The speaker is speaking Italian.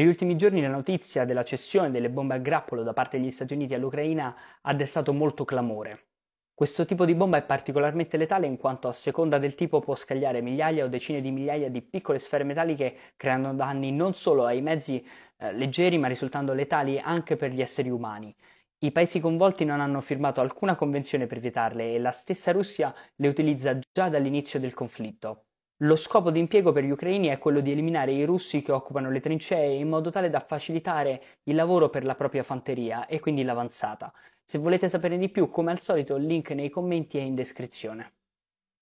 Negli ultimi giorni la notizia della cessione delle bombe a grappolo da parte degli Stati Uniti all'Ucraina ha destato molto clamore. Questo tipo di bomba è particolarmente letale in quanto a seconda del tipo può scagliare migliaia o decine di migliaia di piccole sfere metalliche creando danni non solo ai mezzi eh, leggeri ma risultando letali anche per gli esseri umani. I paesi coinvolti non hanno firmato alcuna convenzione per vietarle e la stessa Russia le utilizza già dall'inizio del conflitto. Lo scopo d'impiego per gli ucraini è quello di eliminare i russi che occupano le trincee in modo tale da facilitare il lavoro per la propria fanteria e quindi l'avanzata. Se volete sapere di più, come al solito, il link nei commenti è in descrizione.